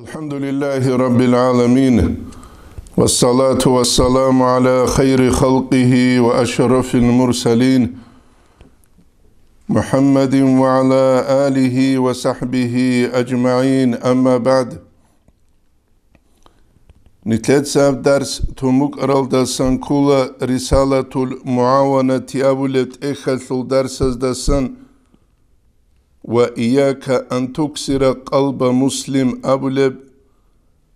الحمد لله رب العالمين والصلاة والسلام على خير خلقه وأشرف المرسلين محمد وعلى آله وصحبه أجمعين أما بعد ساب درس تومك أرالدا سنكولا رسالة المعاونة أولت درس درس دسن وإياك أن تكسر قلب مسلم أبلب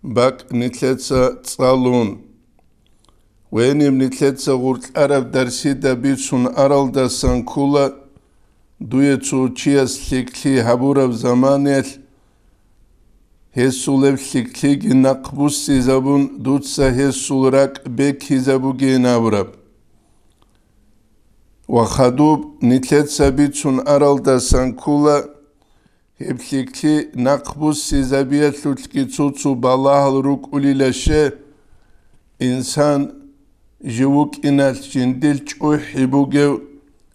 بك نتلتسا تصالون وينيم نتلتسا غورت أرب درسي دابيتسون أرال داسان كولا دويتسو تشياس لكلي هبورب زمانيل هسولب لكلي جناق بوسي زبون دوتسا هسول راك بك هزابو جينابرب Вахадуб нитлет сабицун аралда санкула хепхики накбус сизабият лутки цуцу балахал рук улилеше инсан живук инат жиндил чуй хибугев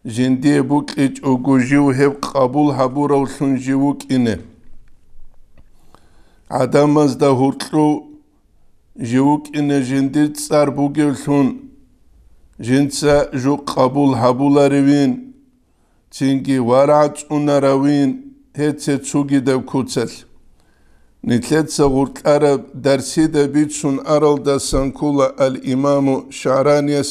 жинди бук ич огужив хеп кабул хабурал сун живук ине. Адамаз да хутлу живук ине жиндил цар бугев сун جنسا جو قبول حبول روين چنگی ورعت اون روین هیچ چوگی دو کوچل نتلت سغورت عرب درسی دا بیچون ارل دا سنکولا الامام شعرانیس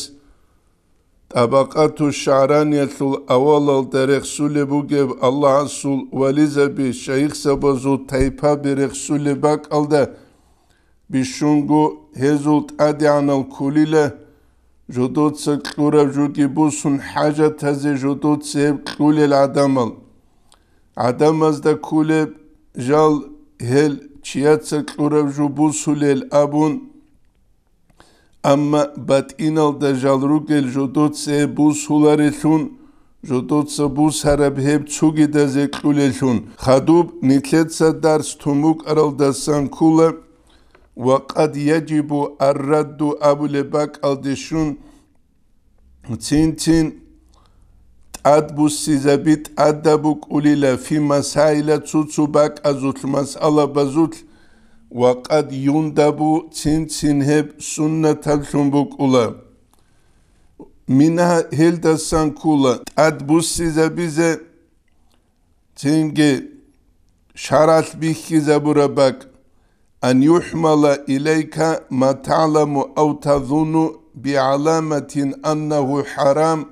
طبقات الشعرانية الأول درخسول بوجب الله عسول ولزبي شيخ سبزو تيبا برخسول باك ألده بشونغو هزوت أدي عن الكوليله ჟუდუც ქურა ჟუკი ბუსუნ ჰაჯა თაზე ჟუდუც ქულელ ადამალ ადამაზ და ქულე ჟალ ჰელ ჩიაც ქურა ჟუ ბუსულელ აბუნ ამა ბატინალ და ჟალ რუკელ ჟუდუც ბუსულარი თუნ ჟუდუც ბუსარებ ჰებ ჩუგი და ზე ქულელ თუნ ხადუბ ნიქეცა დარს თუმუკ არალ და სანქულა وقد يجب الرد أبو لبك الدشون تين تين أدب السيزبيت أدبك أوليلا في مسائل تسوبك أزوت المسألة بزوت وقد يندب تين تين هب سنة تلتنبك أولا منها هلدا سانكولا أدب السيزبيزة تنجي شرط بيكي زبورا بك أن يحمل إليك ما تعلم أو تظن بعلامة أنه حرام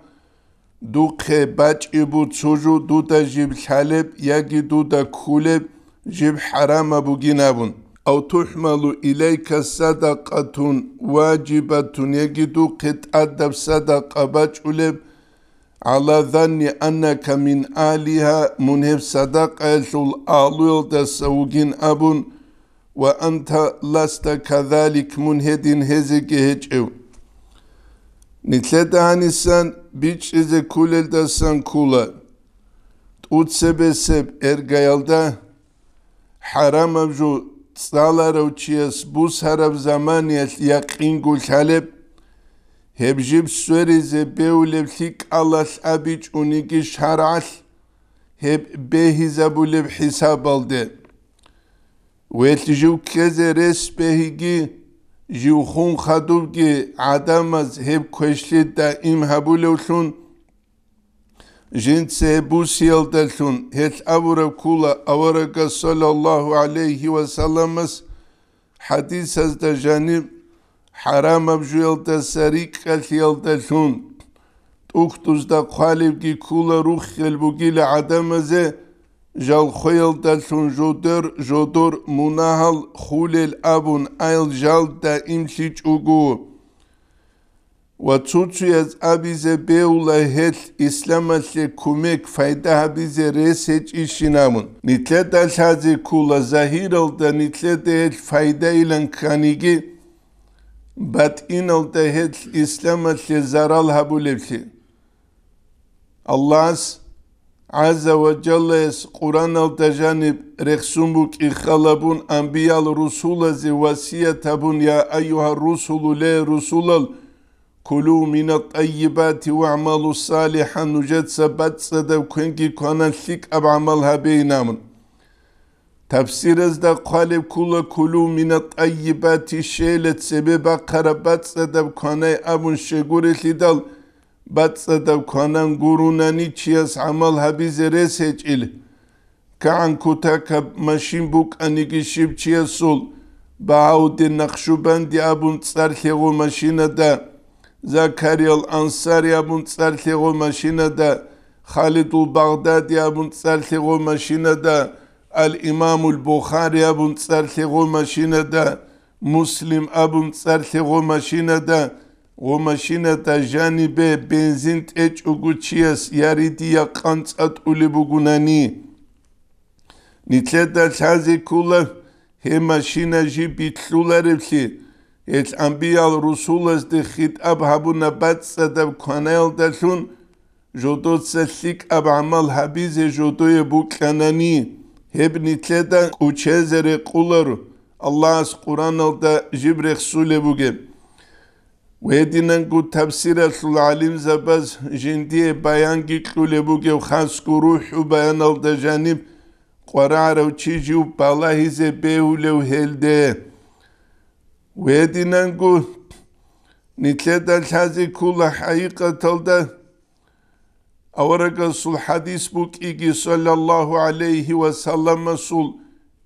دوك باج إبو تسوجو دودا جيب حالب يجي دودا كولب جيب حرام أبو جنابون أو تحمل إليك صدقة واجبة يجي دوك أدب صدقة أولب على ظن أنك من آلها منهب صدقة الآلول دا سوجين أبون ve ente leste kazalik munhedin hezike hecev. Nitle dehani sen biç ize kulel desen kula. Ut sebe seb ergayalda haram avcu tsalar avçiyas bus harav zamaniyet yakin gul halep. Hebjib sörize beulevlik Allah abiç unigiş haral. Hep behizabulev hisab aldı.'' ویل جو کزه رس بهیگی جو خون خدوگی عدم از هب کشتی دا ایم هبولوشون جنسه bu siyaldalsun het avra kula avraga sallallahu aleyhi ve sellemez hadis az da janib haram abjuyalda sarik kalsiyaldalsun uktuzda kalib ki kula ruh gelbugile adamaze Jal da sun jodur jodur munahal hulel abun ayl da imsiç ugu. Vatsutsuyaz abize beula het İslamasle kumek fayda habize reseç işinamun. Nitle da şazi kula zahir alda nitle de het fayda ilan kanigi bat in olda het İslamasle zaral habul Allah عز وجل قرآن التجانب رخصمك إخلبون أنبياء الرسول وصية تبون يا أيها الرسل لا رسول كلوا من الطيبات واعملوا صالحا نجد سبت سدو كنكي كان شك أب عملها بينامن تفسير از دا قالب كل كلوا من الطيبات شيلت سبب قربت سدو كان أبون شغور لدل ბაცა და ქანან გურუნანი ჩიას ამალ ჰაბიზერეს ეჭილ კან ქუთაკა მაშინ ბუკანი გიშიბ ჩიასულ ბაუდი ნახშუბანდი აბუნ წარხეღო მაშინა და ზაქარიალ ანსარი აბუნ წარხეღო მაშინა და ხალიდუ ბაღდადი აბუნ წარხეღო მაშინა და ალ იმამუ ბუხარი აბუნ წარხეღო მაშინა და მუსლიმ აბუნ წარხეღო მაშინა და ო машина და ჟანიბე бензин ეჭ უგუჩიეს ярიდია ყანცად ულებუგუნანი ნიცედა ჩაზი კულა ჰე машина ჟი ბიტლულერებში ეს ამბიალ რუსულეს დი ხიტ აბ ჰაბუნა ბაცსა და ქანელ და შუნ ჟოდოცე სიკ აბ ამალ ჰაბიზე ჟოდოე ბუკანანი ჰებ ნიცედა უჩეზერე ყულარ ალლას ყურანალ და ჟიბრე ხსულებუგე Ve dinen ku tefsiretul alim zebez jindiye bayan ki bu gev khas ku ruhu bayan al da janib qararev çiji u palahi zebehu lev helde. Ve dinen ku nitleden hazi kula hayikatal da Avraga sul hadis bu ki sallallahu aleyhi ve sellem sul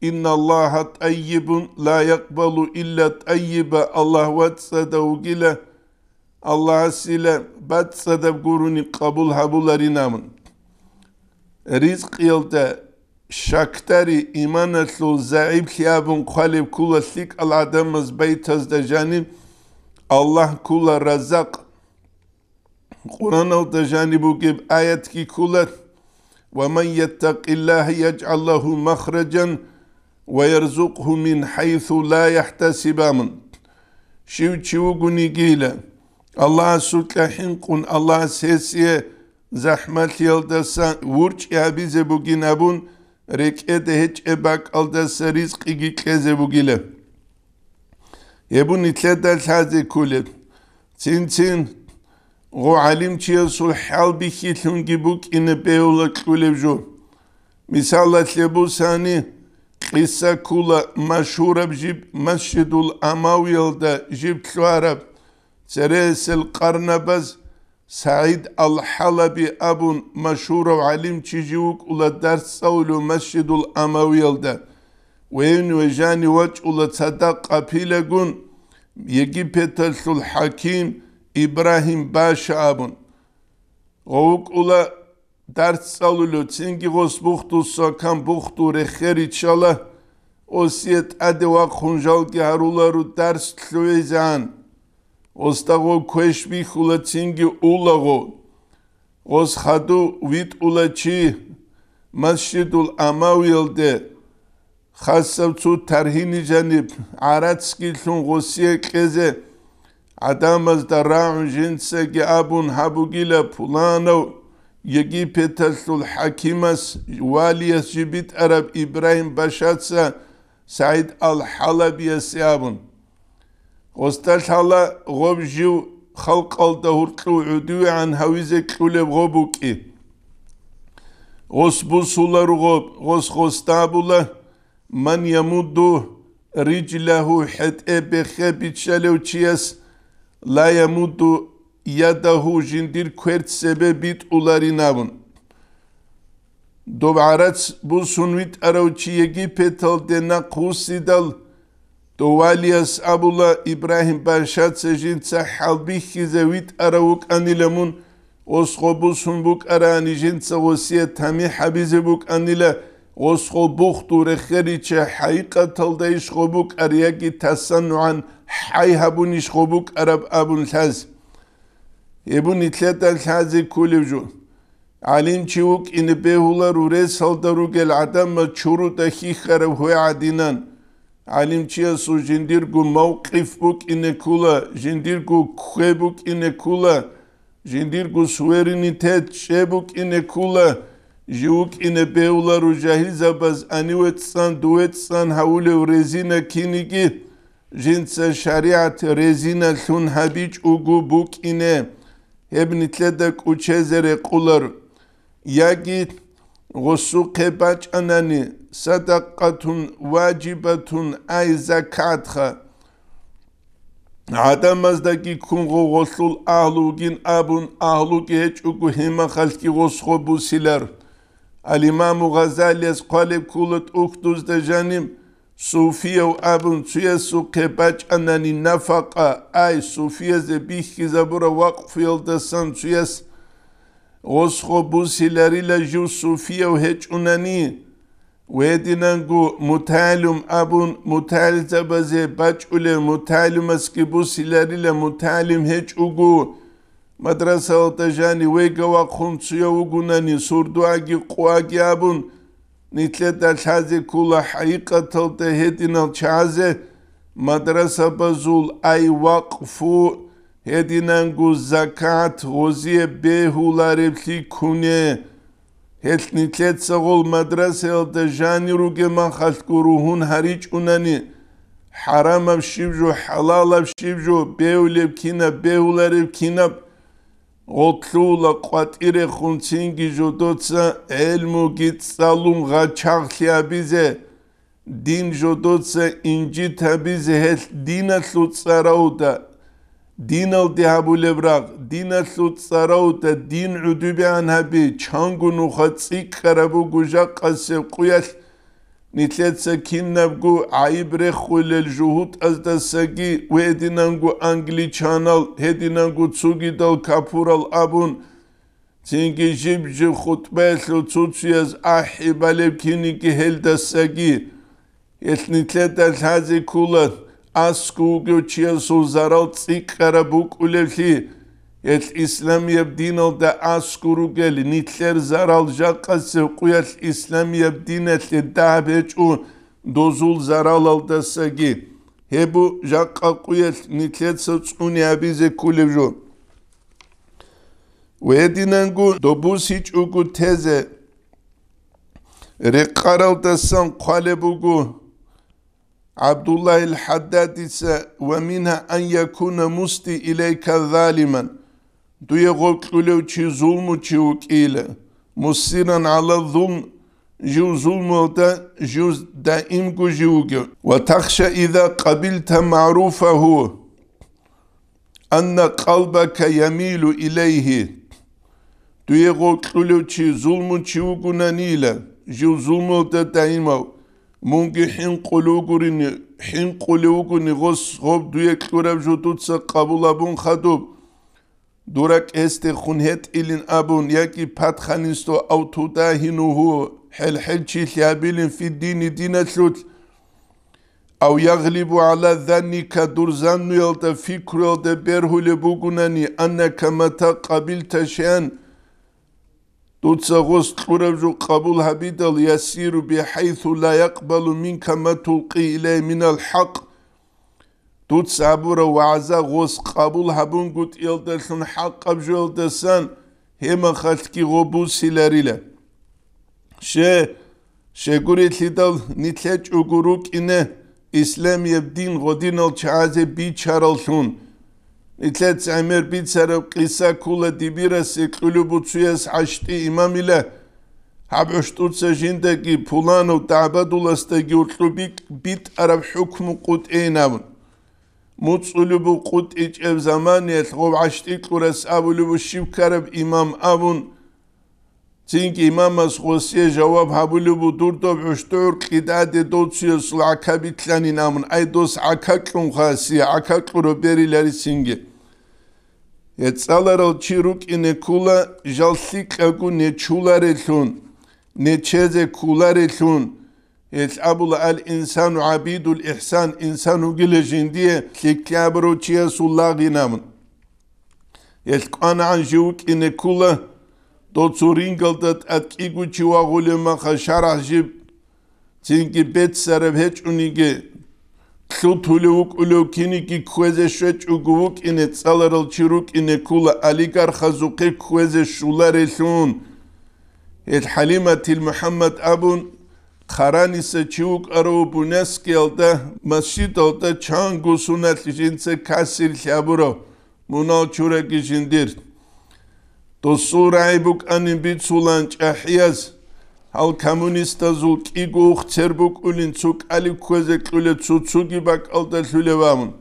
İnna Allaha tayyibun la yakbalu illa tayyibe Allah vatsadav gile Allah bat bad sadabguruni kabul habulari namun. Rizq yelte şaktari imanetlu zaib hiyabun kalib kula sik al adamız beytaz dejani Allah kula razak Kur'an al dejani bu gib ayet ki kula ve men yettakillahi yec'allahu mahrecen ve yerzuqhu min haythu la yahtasibamun. Şiv çivu guni gile. Allah sulke hinkun, Allah sesiye zahmet yıldasa vurç ya bize bugün abun reke de hiç ebak aldasa rizkı gikleze bugile. Yebun itle del taze kule. Tin tin go alim çiye sulhal bihitun gibuk ine beyola kulevjo. Misallatle bu sani kıssa kula maşhur abjib masjidul amaviyalda jib şu arab. سريس القرنبز سعيد الحلبي أبو مشهور وعليم تشيجيوك ولا درس سولو مسجد الأموي يلدا وين وجاني وجه ولا صدق قبيلة جون يجي بيتلس الحكيم إبراهيم باشا أبو غوك ولا درس سولو تسنجي غوس بوختو ساكن بوختو رخير إن شاء الله أسيت أدي خنجال هرولا رو درس تلويزان ოსტაღო ქეშ მიხულაცინგი ულაღო ოს ხადუ ვიტ ულაჩი მასჯიდულ ამავილდე ხასავცუ თარჰინი ჯანიბ არაცკი ლუნ ღოსიე ყეზე ადამას და რაუნ ჯინსეგი აბუნ ჰაბუგილა ფულანო يجي بيتسل حكيمس واليس جبيت عرب إبراهيم بشاتس سعيد الحلبي سيابون ოსტალთალა ღობჟივ ხალყალდა ურყივ უდივი ან ჰავიზე კულებ ღობუკი ოსბუსულარ ღობ ოს ხოსტაბულა მან ямуდუ რიჯლაჰუ ჰეტე ბეხე ბიჩალევ ჩიას ლა ямуდუ ядаху жиндир кверц себебит уларинавун дубарац бусунвит араучи египетал дена кусидал то валиас абулла ибрахим пашаце жинца халбихизе вит араук анилемун осхобусун букарани жинца осие тами хабизе буканиле осхобухтуре хериче хайкатлда исхобук арияки тасануан хайхабун исхобук араб абун лаз ебун итлета лази кулевжу алим чиук инбеулар уре салдаругел адам чуру дахихарав хуадинан ალიმჩია სუ ჟინდირგუ მოუკიფუ კინეკულა ჟინდირგუ ქუებუ კინეკულა ჟინდირგუ სუვერენიტეტ შებუ კინეკულა ჟუ კინებეულა რუ ჟაჰიზაბაზ ანიუეცან დუეცან ჰაულე რეზინა კინიგი ჟინცა შარიათ რეზინა სუნ ჰაბიჭ უგუ ბუ კინე ებნიტლედა კუჩეზერე ყულარ იაგი ღოსუ ქებაჭანანი صدقتون واجبتون ای زکات خا عدم از کن کنگ و غسل اهلوگین گین ابون اهلو گی هچ اگو هیما خلکی غس غزالی از قالب کولت اکدوز ده جانیم صوفیه و ابون چوی سو بچ انانی نفقا ای صوفیه ز بیخ کی زبور وقفیل دستان چوی سو غس خوبو لجو صوفیه و هچ انانی ویدیننگو متعلم ابون متعلم زبزه بچ اوله متعلم از که بو سیلری متعلم هیچ اوگو مدرسه آتا جانی ویگا و خونسویا اوگو ننی سردو اگی قو اگی ابون نیتلی در شازه کولا حقیقه تلتا هیدینال چازه مدرسه بزول ای وقفو هیدیننگو زکات غزی بیهولاری بلی کنه ჰეთნიცეთ საღოლ მადრასელთა ჟანი რუგე მახალკურუ ჰუნ ჰარიჭუნანი ჰარამავ შიბჟუ ჰალალავ შიბჟუ ბეულებ ქინა ბეულერებ ქინა ოთლულა ყვატირე ხუნ ცინგი ჟოდოცა ელმუ გიწალუნ ღა ჩახლიაბიზე დინ ჟოდოცა ინჯი თაბიზე ჰეთ დინა ლუწარაუდა დინალ დიაბულებრაღ დინასუცარაუტა დინ უდუბიანაბი ჩანგუნუ ხაციქრაბუ გუჟა ყასე ყუიალ ნიტლეცა კინნაბგუ აიბრე ხულელ ჟუჰუტ აზდასაგი ვედინანგუ ანგლი ჩანალ ჰედინანგუ ცუგიდალ კაფურალ აბუნ ცინგი ჟიბჟი ხუტბესლუ ცუციას აჰიბალებ კინიკი ჰელდასაგი ეს ნიტლეტა ლაზი ქულად ასკუგუჩი სუზარალ ციკერაბუკულეში ეს ისლამიებ დინალ და ასკურუგელი ნიტლერ ზარალ ჟაყას ყუელ ისლამიებ დინეთ და ბეჭუ დოზულ ზარალალ დასაგი ჰებუ ჟაყა ყუელ ნიტლეც წუნი აბიზე კულევჟო ვედინანგუ დობუსიჭ უგუ თეზე რეყარალ დასან ყალებუგუ عبد الله الحداد ومنها أن يكون مستي إليك ظالما دوية غلقلو چي ظلم چي وكيلة مستينا على الظلم جو ظلم دا جو دائم كو جوجو وتخشى إذا قبلت معروفه أن قلبك يميل إليه دوية غلقلو چي ظلم چي وكنا نيلة جو ظلم دا دائمو مونجي حين قلوغرين حين قلوغرين غص خوب دوية کلورب جوتوت سا قبول بون خدوب دورك استي خنهت إلين أبون يكي پات خانستو أو هو حل حل شيل في الدين دينة لوت أو يغلب على ذاني دور ظن يلتا فكر يلتا بره لبوغناني أنك متى قبلت شيئا تتسغس تقربج قبول هبيدل يسير بحيث لا يقبل منك ما تلقي إليه من الحق تتسابر وعزا غس قبول هبون قد إلدسن حق أبجو إلدسن هما خلقي غبو سلاريلا شه شگوری تلیدال نتلاج اگرو کنه اسلام يبدين غدين الچعازه بی چارلسون იცეთ ამერ ბიცერო ყისა ქულა დიბირას ეკლუბუციეს აშტი იმამილე აბოშტუცე ჟინდეკი ფულანო დააბადულას და გიურტუბი ბიტ არავ ჰუკმუ ყუტენავნ მუცულუბუ ყუტიჭევ ზამანი ეთღო აშტი ყურას აბულუბუ შიბკარებ იმამ აბუნ წინკი მამას ხოსია ჯავაბ ჰაბულუბუ დურტო ბუშტურ ყიდადე დოციოს ლაკაბიტლანი ნამუნ აი დოს აკაკუნ ხასი აკაკურო ბერილარი წინგი ეცალარო ჩირუკინე ქულა ჟალსი ყეგუ ნეჩულარე თუნ ნეჩეზე ქულარე თუნ ეს აბულ ალ ინსანუ აბიდულ იჰსან ინსანუ გილეჟინდიე ლიკაბრუ ჩიესულაგინამ ეს ყანან ჟუკინე ქულა Тоцу рингалдат ат кигу чивагуле маха шарахжи цинки бетсарев хеч униге тлу тулу ук улу киники куэзе шуэч угу ук ине цаларал чирук ине кула алигар хазуки куэзе шулар элун эл халима тил мухаммад абун Харани се чук ару бунескелда масшидолда чангусунат жинце касир хабуро мунал чурагишиндир. Харани се чук ару бунескелда масшидолда чангусунат жинце касир хабуро то сурайбук ани бицулан чахьяс ал коммуниста зул кигу хцербук улин цукали кузе кюле цуцуги бакалда шулевамун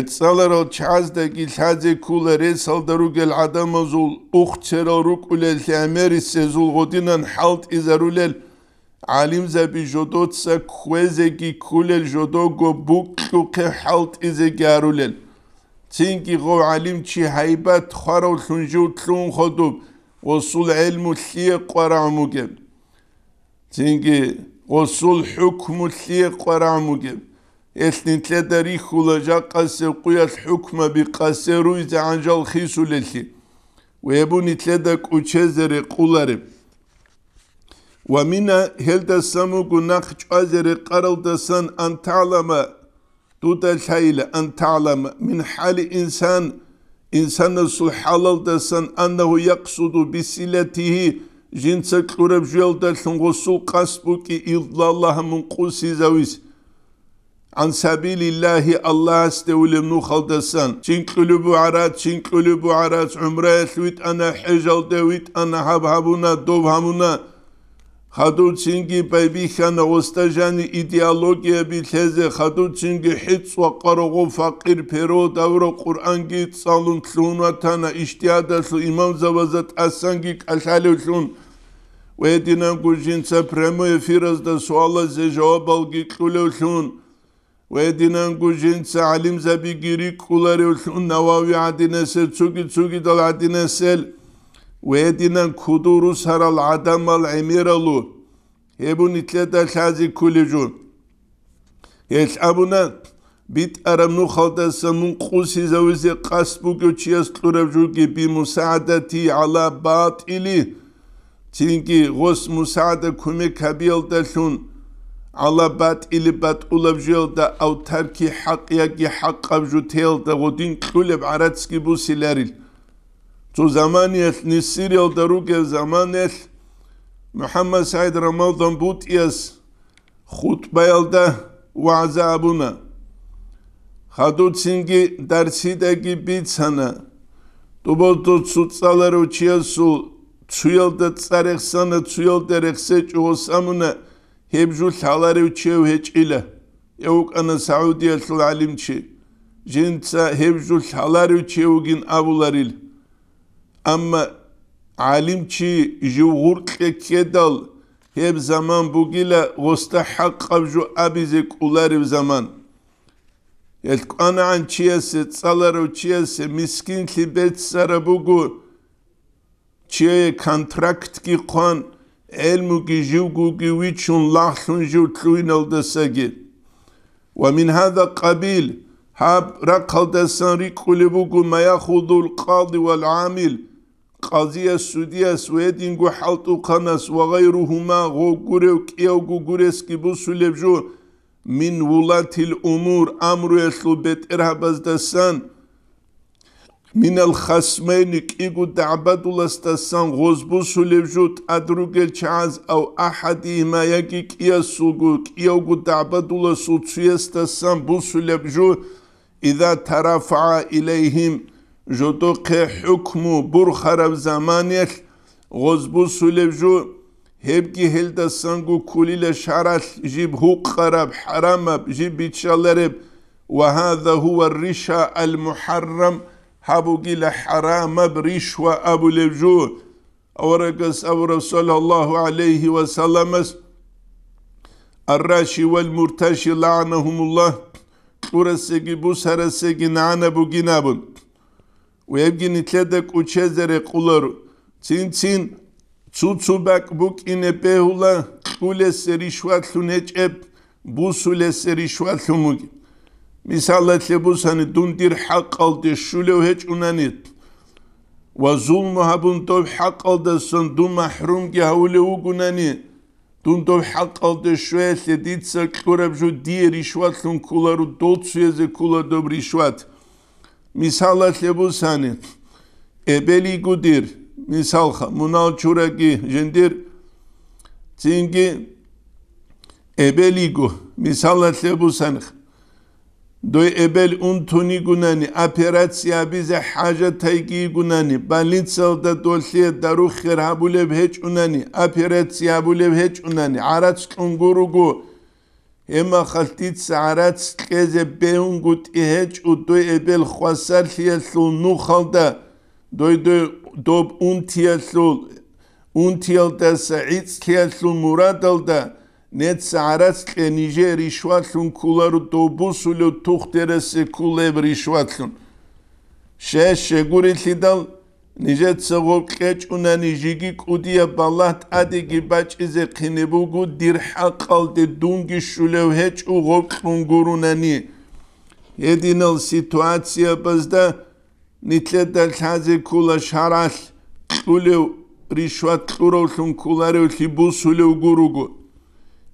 ეცალერო ჩაზდე გილაძე კულერე სალდარუგელ ადამაზულ უხცერო რუკულელ ამერის ზულღოდინან ჰალტ იზარულელ ალიმზები ჟოდოცა ქუეზე გი კულელ ჟოდოგო ბუკუკე ჰალტ იზეგარულელ تینکی غو علیم چی حیبت خورو تلونجو تلون خودوب وصول علم تلیه قرامو گم تینکی وصول حکم تلیه قرامو گم اسنی تلی داری خولجا قصر قویت حکم بی قصر روی زعنجال خیسو لتی ويبوني تلدك وچزر قولارب ومن هل تسمو قناخ چازر قرل تسن أن تعلم تتشايل أن تعلم من حال إنسان إنسان سحالل دسن أنه يقصد بسلته جنس قرب جيل دسن غسو قصبك إضل الله من قوس زويس عن سبيل الله الله استولي من خلدسان شين قلوب عرات شين قلوب عرات عمره سويت أنا حجل دويت أنا هب دوب دوبهمنا ხადუჩინგი პაიბიხანა ოსტაჟანი იდეოლოგიები ხეზე ხადუჩინგი ჰიცვა ყაროღო ფაყირ ფერო დავრო ყურანგი წალუნ თლუნათანა ისტიადასო იმამზავაზა ტასანგი კალალუშუნ ვედინან გუჟინცა პრემო ეფირას და სუალაზე ჯოაბალგი კულუშუნ ვედინან გუჟინცა ალიმზაბი გირი კულარუშუნ ნავავი ადინესე ცუგი ცუგი და ადინესელ ويدنا كدور سر العدم العميرلو هبون اتلتا شازي كولجون يشعبنا بيت أرمنو خلطة سمون قوسي زوزي قاسبوكو چياس تلوربجوكي بمساعدتي على باطلي تينكي غس مساعدة كومي كبيلتا شون على باطلي باطلبجيلتا أو تركي حق يكي حق أبجو تيلتا ودين قلب عراتسكي بوسي لاريل თუ ზამანიეს ნისირიელ და რუკე ზამანეს მუჰამმად საიდ რამაზან ბუტიეს ხუთბაელდა ვაზაბუნა ხადუცინგი დარციდეგი ბიცანა თუბოთო ცუცალერო ჩიესუ ცუიელ და წარეხსანა ცუიელ და რეხსე ჭოსამუნა ჰებჟუ ლალარევ ჩევ ჰეჭილა ეუკანა საუდიელ ლალიმჩი ჟინცა ჰებჟუ ლალარევ ჩევგინ აბულარილი ამ ალიმჩი ჟუღურ ქეკედალ ჰებ ზამან ბუგილა ღოსტა ჰაყავჟუ აბიზე კულარი ზამან ელკანან ჩიესე წალარო ჩიესე მისკინ ლიბეცარა ბუგუ ჩიე კონტრაქტ კი ყან ელმუ კი ჟუგუ კი ვიჩუნ ლახუნ ჟუტლუინალ დასაგი ومن هذا قبيل ჰაბ რაკალდასან რიკულებუგუ მაიახულდულ ყალდი ვალ ამილ قاضي السودية سويدين جو حلطو قناس وغيرهما غو قريو غوغوري وكيو غوغوريس كيبوسو لبجو من ولات الأمور أمرو يشلو بيت إرهابز دسان من الخصمين كيغو دعبادو لستسان غوزبوسو لبجو تأدروغل چعاز أو أحد أحدهما يكي كيو كيوغو دعبادو لسو لسوتسيستسان بوسو لبجو إذا ترافع إليهم جدو که حکمو بر خراب زمانیل غزبو سولبجو هبگی هل دستانگو کلیل شرط جیب حق خراب حرامب جیب بیچالرب و هذا هو الرشا المحرم حبو گیل حرامب رشو ابو لبجو أورقس أو رسول الله عليه وسلم الراشي والمرتشي لعنهم الله ورسقي بوسرسقي نعنب جنابن ვებგინი თლედა კუჩეზერე ყულარ წინცინ ცუცუბაკ ბუკინე პეულა ყულესერი შვათუნეჭებ ბუსულესერი შვათუმუგ მისალათლე ბუსანი დუნდირ ჰაყალდე შულევ ჰეჭუნანი ვა ზულმა ჰაბუნტო ჰაყალდე სონ დუ მაჰრუმ გაულე უგუნანი დუნდო ჰაყალდე შვეთლე დიცა ქურებ ჟუ დიერი შვათუნ ქულარუ დოცუეზე ქულადობრი შვათუ მისალათლებუსანი ებელი გუდირ მისალხა მუნალჩურაკი ჟენდირ წინგი ებელიგუ მისალათლებუსანი დოი ებელ უნთუნი გუნანი ოპერაცია ბიზე ჰაჟათაიგი გუნანი ბალინცელდა დოლშე დარუხერაბულებ ჰეჭუნანი ოპერაცია ბულებ ჰეჭუნანი არაც კონგურუგუ ემა ხალტიც არაც ყეზე ბეუნგუ ტიჰეჭ უდო ებელ ხვასალიესუ ნუ ხალდა დოიდო დობ უნთიესუ უნთიელდა საიც ქიესუ მურადალდა ნეც არაც ყენიჟე რიშვალუნ კულარუ დობუსულო თუხტერესე კულებ რიშვალუნ შე შეგურილიდალ ნიჟეთ სოღო ყეჭუნანი ჟიგი კუდია ბალათ ადიგი ბაჭიზე ხინებუგუ დირჰა ყალდე დუნგი შულევ ჰეჭუ ღოყრუნგურუნანი ედინალ სიტუაცია ბაზდა ნიტლედა ლაზე კულა შარალ ყულე რიშვა ტუროლუნ კულარე ლიბუ სულევ გურუგუ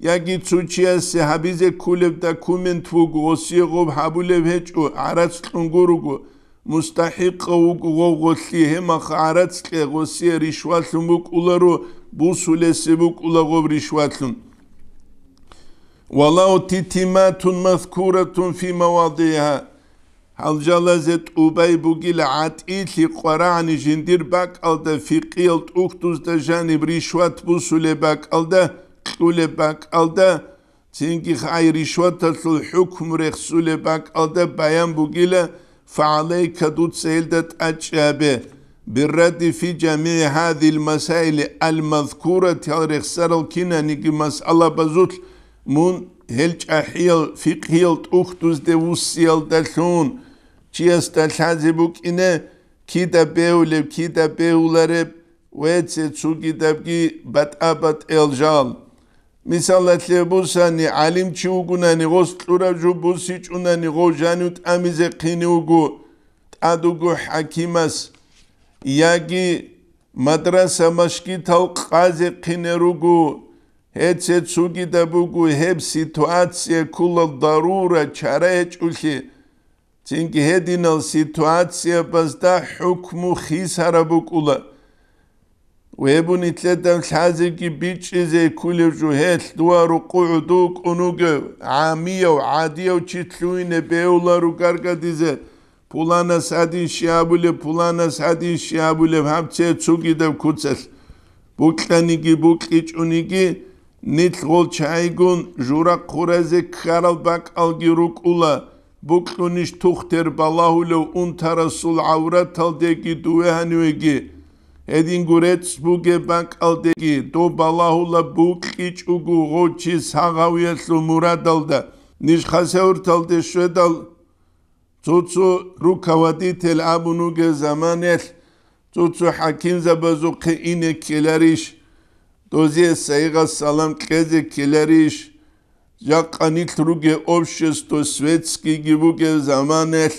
იაგი ცუჩია სეჰაბიზე კულებ და კუმენტუგუ ოსიეგო ჰაბულევ ჰეჭუ არაც ტუნგურუგუ مستحق وغوغلي هما خارات قغوسي ريشوال موكولرو بوسولسي موكولغو ريشوالن والله تتيمات مذكورة في مواضيها هل جلزت أبي بقيل عتيل قران جندير باك ألدا في قيلت أختوز دجاني بريشوات بوسول باك ألدا قول باك ألدا تنكي خاي ريشوات الحكم رخصول باك ألدا بيان بقيل فعليك دوت سيلدة أتشابه بالرد في جميع هذه المسائل المذكورة سرل كنا نجي مسألة بزوت من هل أحيل فقهيل تأختز دوسيل دلون چیست دلحزی بو کنه کی دا بیولب کی دا بیولرب ویتسی چو گیدب گی بد ابد الجال მისალათლებუსანი ალიმჩი უგუნანი ღოს წურაჟუ ბუსიჭუნანი ღოჟანუ ტამიზე ყინი უგუ ტადუგუ ჰაკიმას იაგი მადრასა მაშკი თავ ყაზე ყინერუგუ ეცე ცუგი და ბუგუ ჰებ სიტუაცია კულა დარურა ჩარეჭულში წინკი ჰედინალ სიტუაცია პასდა ჰუკმუ ხისარაბუკულა ვებუნი წედა ხაზიკი ბიჭიზე ქულიჟუ ჰეთ დუარუ ყუდუ ყუნუგე ამიო ადიო ჩიტლუინე ბეულარუ კარკადიზე ფულანა სადი შიაბულე ფულანა სადი შიაბულე ჰამცე ცუგიდე ქუცელ ბუკლანიგი ბუკიჭუნიგი ნიტღოლ ჩაიგუნ ჟურა ყურაზე ქარალ ბაკალგი რუკულა ბუკლუნიშ თუხთერ ბალაჰულე უნთარასულ ავრათალდეგი დუეჰანუეგი ედინგურეთ ბუგება კალდეკი დო ბალაჰულა ბუკი ჭუგუ ღოჩი საღავიესლუ მურადალდა ნიშხასეურთალდე შედალ ცუცუ რუკავადითელ აბუნუგე ზამანელ ცუცუ ჰაკინზა ბაზუკი ინე კელარიშ დოზიე საიღა სალამ კეზე კელარიშ ჯაყანი თრუგე ოფშეს დო სვეცკი გიბუგე ზამანელ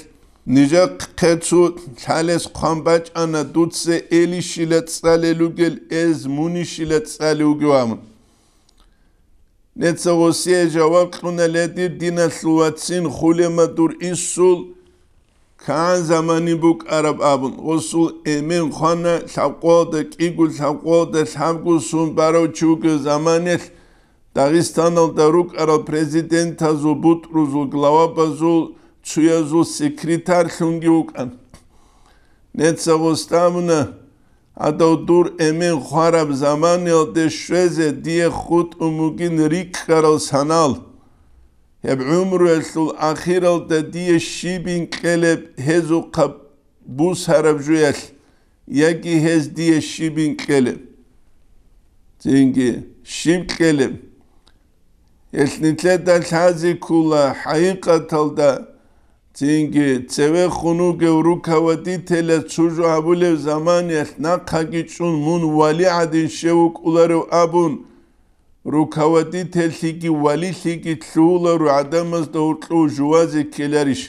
ნიჟა ქეცუ ჩალეს ყამბაჭანა დუცე ელიშილე წალელუგელ ეს მუნიშილე წალუგვამ ნეცოსე ჯავა ყუნელედი დინასუაცინ ხულემადურ ისულ ქან ზამანი ბუკ араბ აბუნ ოსულ ემენ ხანა სავყოდ კიგულ სავყოდ სამგუსუნ ბარო ჩუგ ზამანე დაგისტანალ და რუკ араბ პრეზიდენტა ზუბუტ რუზულ გლავაბაზულ ჩუეზო სეკრეტარ ხუნგი უკან ნეცავო სტამნა ადოდურ ემენ ხარაბ ზამანელ დე შვეზე დიე ხუთ უმუგინ რიქ ხარო სანალ ჰებ უმრუ ესულ ახირალ და დიე შიბინ ყელებ ჰეზუ ყაბ ბუს ჰარაბ ჯუეს იაკი ჰეზ დიე შიბინ ყელებ ჯენგი შიბ ყელებ ეს ნიცე და ხაზი კულა ჰაიკათალ და წინგი წევე ხუნუ გევრუქავადი თელა ჩუჟო აბულე ზამანი ახნა ხაგიჩუნ მუნ ვალი ადინ შევუკულარო აბუნ რუქავადი თელსიკი ვალი სიკი ცულარო ადამას და უტლუ ჟუაზი ქელარიშ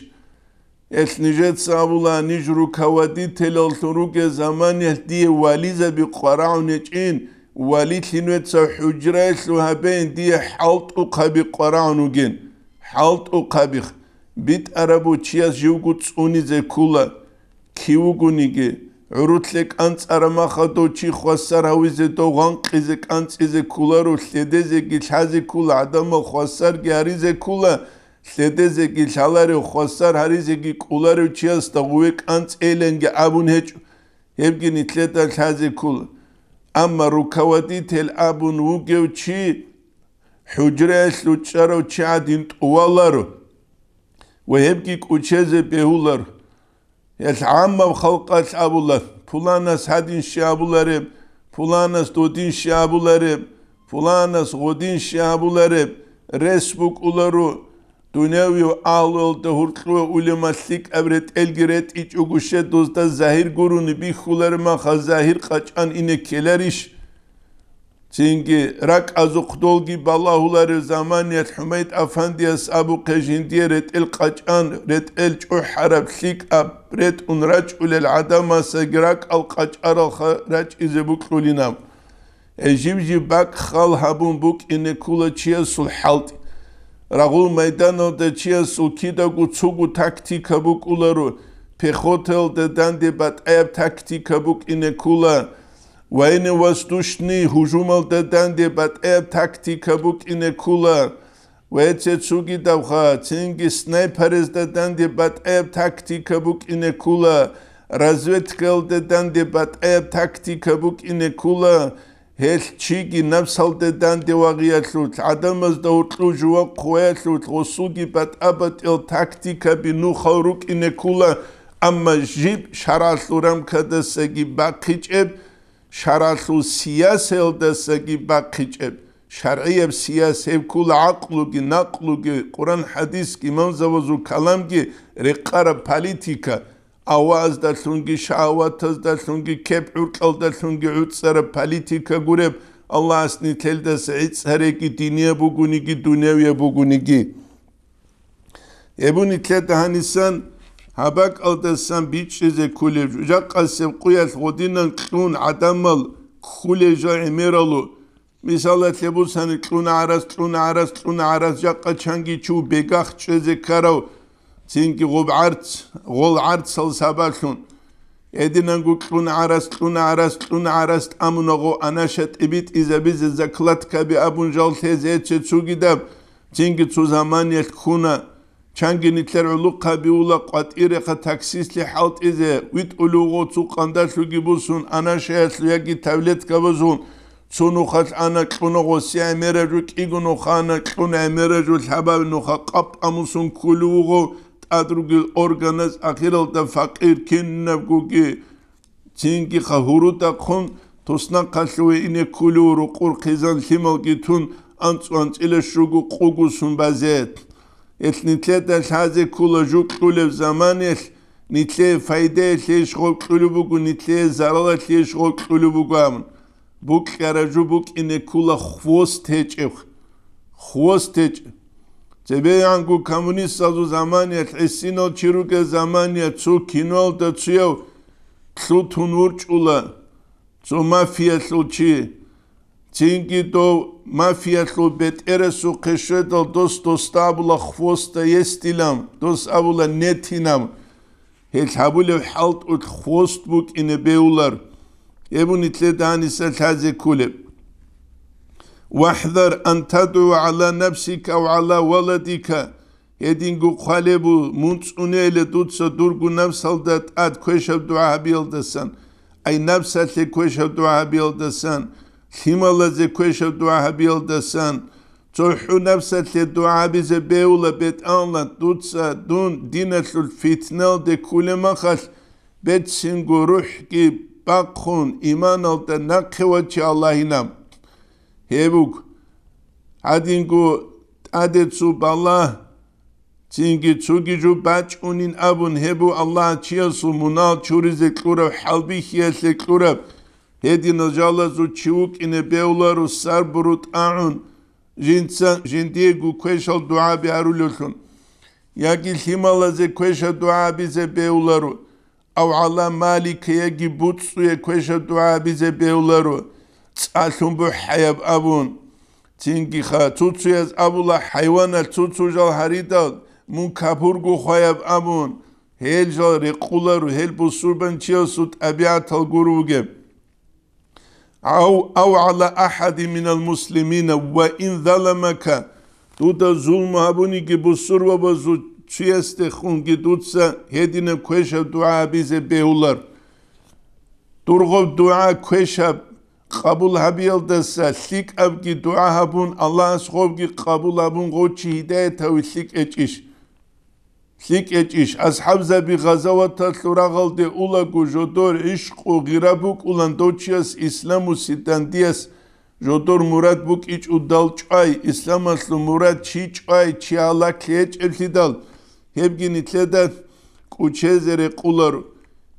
ეს ნიჟეთ საბულა ნიჟ რუქავადი თელალთურუ გე ზამანი ახდი ვალი ზები ყვარავნე ჭინ ვალი თინვეთ სა ჰუჯრა ეს ვაბენ დი ჰალტუ ყაბი ყვარავნუგენ ჰალტუ ყაბიხ ბიტ არაბო ჩიას ჟუგუ წუნიზე ქულა ქიუგუნიგე რუთლე კანწარა მახადო ჩი ხვასარავიზე და ღანყიზე კანწიზე ქულა რო ლედეზე კი ჩაზე ქულა ადამო ხვასარ კი არიზე ქულა ლედეზე კი ჩალარე ხვასარ არიზე კი ქულა რო ჩიას და უე კანწელენგე აბუნჰეჭ ებგინი ლედა ჩაზე ქულა ამა რუკავადი თელ აბუნ უგევ ჩი ჰუჯრეს ლუჭარო ჩადინ ტუვალარო Ve ويبكي كوتشيز بيولر يتعمم خلق أصحاب الله فلانس هدين شابولارب فلانس دودين şabuları, fulanas godin şabuları, resbuk uları, Dünyevi ağlıl hurtlu ulemaslik evret elgiret iç uguşe dozda zahir gurunu bir hularıma hazahir kaçan inekeler iş.'' Çünkü rak azu kudol gibi Allahuları zamaniyet Hümeyt Afandiyas Abu Kajin diye ret el kaçan, ret el çoğu harap şik ab, ret un raç ulel adamasa girak al kaç aral raç izi bu kulinam. E jibji bak khal habun buk ine kula çiye sul halti. Rağul meydano da çiye sul kidagu çugu taktika buk ularu. Pekhotel de dandibat ayab taktika buk ine kula çiye ვაინე ვასტუშნი ჰუჟუმალდა დანდე ბატე ტაქტიკა ბუკინე ქულა ვეცე ცუგი დავხა ცინგი სნაიპერის და დანდე ბატე ტაქტიკა ბუკინე ქულა разведкалда данде бат э тактика бук ине кула хелчиги навсалда данде вагиалут адамс да утлужва куэлут усуги бат абат ил тактика би ну хорук ине кула амма жип шаралурам кадасеги бакичеб შარალუ სიასელ და საგიბა ხიჭებ შარიებ სიასებ კულ აყლუგი ნაყლუგი ყურან ჰადის კიმანზავზუ კალამგი რეყარა პოლიტიკა ავაზ და თუნგი შავათაზ და თუნგი ქეპურკალ და თუნგი უცერა პოლიტიკა გურებ ალასნი თელდა საიცერეკი დინია ბუგუნიკი დუნევია ბუგუნიკი ებუნი თლეთ ჰანისან აბაკალდასან ბიჭიზე ქულებ ჯაყასემ ყუეს ღოდინან ქუნ ადამალ ქულეჟა ემერალო მისალათებულსან ქუნ არას ქუნ არას ქუნ არას ჯაყა ჩანგი ჩუ ბეგახჭეზე ქარავ ცინკი ღობ არც ღოლ არც სალსაბაშუნ ედინან გუ ქუნ არას ქუნ არას ქუნ არას ამნოღო ანაშა ტიბიტ იზები ზეკლატკები აბუნჟალთეზე ჩუგიდა ცინკი ცუ ზამანი ქუნა ჩანგინიტლერ ულუ ყაბიულა ყატირე ხა ტაქსისლი ჰალტიზე ვით ულუღო წუ ყანდა შუგი ბუსუნ ანა შეასლიაგი ტაბლეტ ყაბუზუნ ცუნუ ხა ანა ყუნუ ღოსი ამერე ჯუ კიგუნუ ხა ანა ყუნუ ამერე ჯუ ლაბავ ნუ ხა ყაპ ამუსუნ ქულუღო ტატრუგი ორგანიზ ახირალ და ფაყირ ქინნა გუგი ჩინკი ხა ჰურუ და ხონ თუსნა ყალშუე ინე ქულუ რუ ყურ ხიზან ლიმალ კითუნ ანწუან წილე შუგუ ყუგუსუნ ბაზეთ ეს ნიცე და საძე კულო ჟუკულებ ზამანეს ნიცე ფაიდე ეს ხოკულუბუ ნიცე ზალა ეს ხოკულუბუ გამ ბუკარა ჟუბუკ ინე კულა ხვოს თეჭე ხვოს თეჭ ძებე ანგუ კომუნისტ საძო ზამანე ესინო ჩირუკე ზამანე ცუ კინოლ და ცუ თუნურჭულა ზო მაფია ლუჩი Тинги до мафиятлу бет эресу кешедал дос достабула хвоста естилам, дос абула нетинам. Хелхабулев халт от хвост бук и не беулар. Ебуни тле дани сальхазе кулеб. واحذر أن تدعو على نفسك أو على ولدك يدينغو خالبو منتسوني لدوتسا دورغو نفس هلدت أد كويشب دعا بيلدسان أي نفسة لكويشب دعا بيلدسان ქიმალაზე ქეშა დუა ჰაბილდასან წუჰუ ნაფსა თე დუა ბიზე ბეულა ბეთ ანლა დუცა დუნ დინასულ ფიტნალ დე კულემა ხალ ბეთ სინგუ რუჰ კი ბაქუნ იმანალ და ნაქევა ჩი ალაჰინა ჰებუკ ადინგუ ადე წუ ბალა ჩინგი ჩუგი ჯუ ბაჭუნინ აბუნ ჰებუ ალაჰ ჩიასუ მუნალ ჩურიზე ქურა ჰალბი ჰიესე ქურა ედინო ჯალაზუ ჩუკინე ბეულარუ სარბრუტ აუნ ჟინცა ჟინდი გუ ქეშალ დუაბი არულოშუნ იაგი ჰიმალაზე ქეშა დუაბიზე ბეულარუ აუ ალა მალიკე იაგი ბუცუე ქეშა დუაბიზე ბეულარუ წალუმ ბუ ჰაიაბ აბუნ ჩინგი ხა ცუცუეს აბულა ჰაივანა ცუცუჟალ ჰარიდა მუ ქაფურგუ ხაიაბ აბუნ ჰელჟალ რიყულარუ ჰელბუ სურბან ჩიოსუ ტაბიათალ გურუგე او او على احد من المسلمين وان ظلمك دوت ظلم ابوني كي بسرو بزو تشيست خون كي دوت سا هدين كويشا دعاء بيز بيولر ترغب دعاء كويشا قبول حبيل دسا سيك اب كي دعاء هبون الله اسخوب كي قبول ابون غو تشي هدايه توي سيك اتش ხიკეჭიშ ასჰაბზები ღაზავათა ლურაღალდე ულაგუ ჟოდორ იშყუ ღირაბუ კულან დოჩიას ისლამუ სიტანდიას ჟოდორ მურად ბუკიჭუ დალჭაი ისლამასლუ მურად ჩიჭაი ჩიალა ქეჭებლიდალ ჰებგინი თლედა კუჩეზერე ყულარ